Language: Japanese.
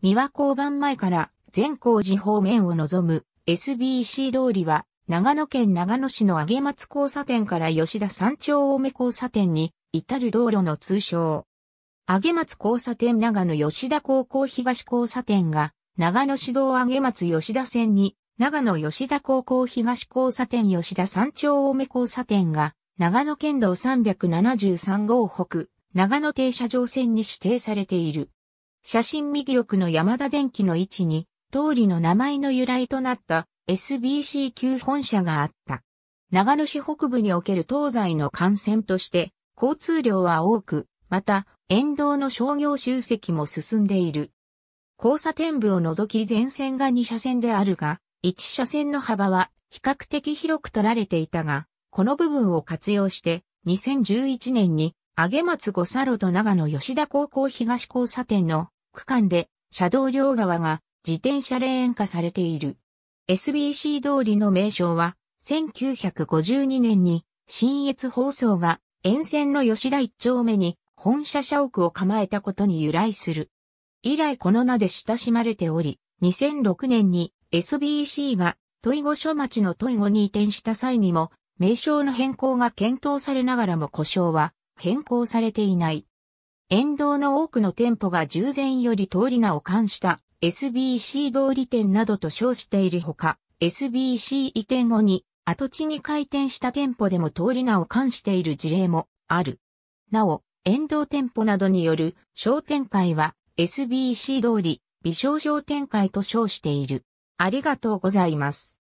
三和交番前から善光寺方面を望む SBC 通りは長野県長野市の上松交差点から吉田山頂多め交差点に至る道路の通称。上松交差点長野吉田高校東交差点が長野市道上松吉田線に長野吉田高校東交差点吉田山頂多め交差点が長野県道373号北長野停車場線に指定されている。写真右翼の山田電機の位置に、通りの名前の由来となった SBC 級本社があった。長野市北部における東西の幹線として、交通量は多く、また、沿道の商業集積も進んでいる。交差点部を除き全線が2車線であるが、1車線の幅は比較的広く取られていたが、この部分を活用して、2011年に上松五佐路と長野吉田高校東交差点の区間で車道両側が自転車レーン化されている。SBC 通りの名称は1952年に新越放送が沿線の吉田一丁目に本社社屋を構えたことに由来する。以来この名で親しまれており、2006年に SBC が都井後所町の都井後に移転した際にも名称の変更が検討されながらも故障は変更されていない。沿道の多くの店舗が従前より通り名を冠した SBC 通り店などと称しているほか、SBC 移転後に跡地に開店した店舗でも通り名を冠している事例もある。なお、沿道店舗などによる商店会は SBC 通り、美少商店会と称している。ありがとうございます。